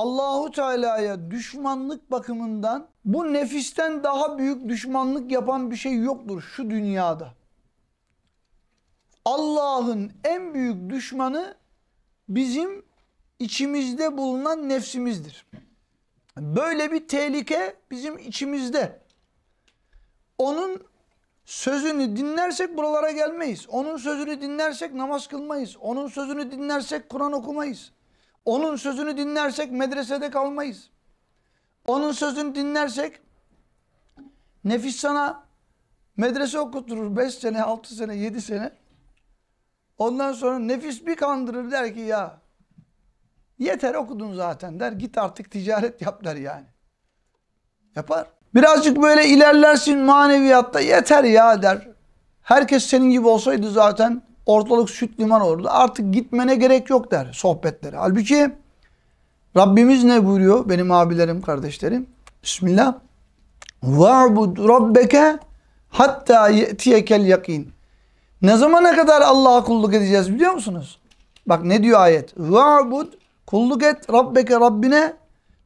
Allahu Teala'ya düşmanlık bakımından bu nefisten daha büyük düşmanlık yapan bir şey yoktur şu dünyada. Allah'ın en büyük düşmanı bizim içimizde bulunan nefsimizdir. Böyle bir tehlike bizim içimizde. Onun sözünü dinlersek buralara gelmeyiz. Onun sözünü dinlersek namaz kılmayız. Onun sözünü dinlersek Kur'an okumayız. Onun sözünü dinlersek medresede kalmayız. Onun sözünü dinlersek nefis sana medrese okutturur. beş sene, altı sene, yedi sene. Ondan sonra nefis bir kandırır der ki ya yeter okudun zaten der. Git artık ticaret yap der yani. Yapar. Birazcık böyle ilerlersin maneviyatta yeter ya der. Herkes senin gibi olsaydı zaten Ortalık süt liman olurdu. Artık gitmene gerek yok der sohbetlere. Halbuki Rabbimiz ne buyuruyor benim abilerim, kardeşlerim? Bismillah. Va'bud rabbeke hatta ye'tiyekel yakin. Ne zamana kadar Allah'a kulluk edeceğiz biliyor musunuz? Bak ne diyor ayet? Va'bud kulluk et rabbeke Rabbine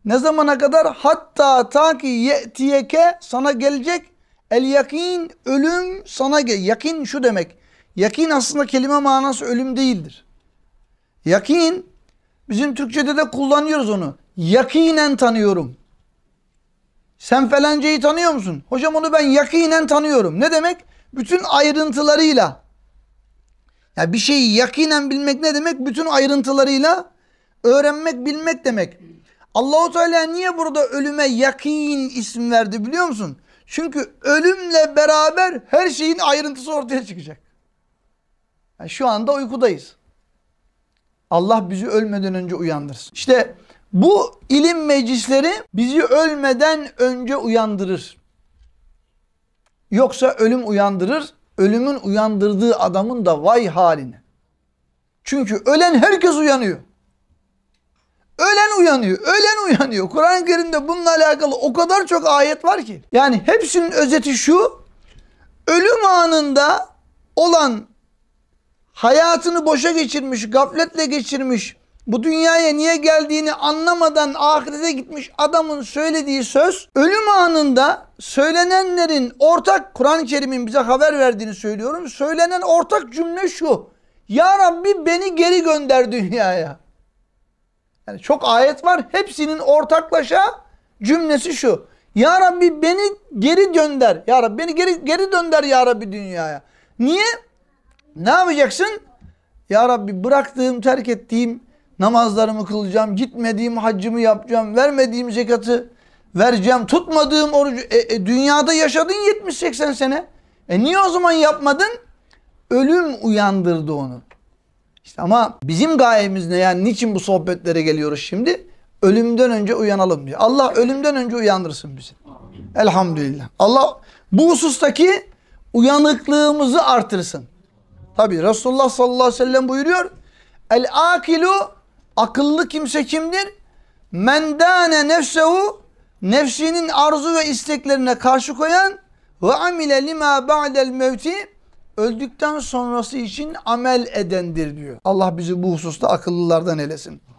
ne zamana kadar? Hatta ta ki ye'tiyeke sana gelecek el yakin ölüm sana gel. Yakin şu demek. Yakin aslında kelime manası ölüm değildir. Yakin, bizim Türkçe'de de kullanıyoruz onu. Yakinen tanıyorum. Sen felanceyi tanıyor musun? Hocam onu ben yakinen tanıyorum. Ne demek? Bütün ayrıntılarıyla. Yani bir şeyi yakinen bilmek ne demek? Bütün ayrıntılarıyla öğrenmek, bilmek demek. Allahu Teala niye burada ölüme yakin isim verdi biliyor musun? Çünkü ölümle beraber her şeyin ayrıntısı ortaya çıkacak. Yani şu anda uykudayız. Allah bizi ölmeden önce uyandırsın. İşte bu ilim meclisleri bizi ölmeden önce uyandırır. Yoksa ölüm uyandırır. Ölümün uyandırdığı adamın da vay haline. Çünkü ölen herkes uyanıyor. Ölen uyanıyor. Ölen uyanıyor. Kur'an-ı Kerim'de bununla alakalı o kadar çok ayet var ki. Yani hepsinin özeti şu. Ölüm anında olan hayatını boşa geçirmiş, gafletle geçirmiş, bu dünyaya niye geldiğini anlamadan ahirete gitmiş adamın söylediği söz ölüm anında söylenenlerin ortak Kur'an-ı Kerim'in bize haber verdiğini söylüyorum. Söylenen ortak cümle şu. Ya Rabbi beni geri gönder dünyaya. Yani çok ayet var. Hepsinin ortaklaşa cümlesi şu. Ya Rabbi beni geri gönder. Ya Rabbi beni geri, geri dönder Ya Rabbi dünyaya. Niye? Ne yapacaksın? Ya Rabbi bıraktığım, terk ettiğim namazlarımı kılacağım, gitmediğim haccımı yapacağım, vermediğim zekatı vereceğim, tutmadığım orucu. E, e, dünyada yaşadın 70-80 sene. E niye o zaman yapmadın? Ölüm uyandırdı onu. İşte ama bizim gayemiz ne yani niçin bu sohbetlere geliyoruz şimdi? Ölümden önce uyanalım diye. Allah ölümden önce uyandırsın bizi. Elhamdülillah. Allah bu husustaki uyanıklığımızı artırsın. Tabi Resulullah sallallahu aleyhi ve sellem buyuruyor. El akilu akıllı kimse kimdir? Mendane nefsehu nefsinin arzu ve isteklerine karşı koyan ve amile lima ba'del mevti öldükten sonrası için amel edendir diyor. Allah bizi bu hususta akıllılardan eylesin.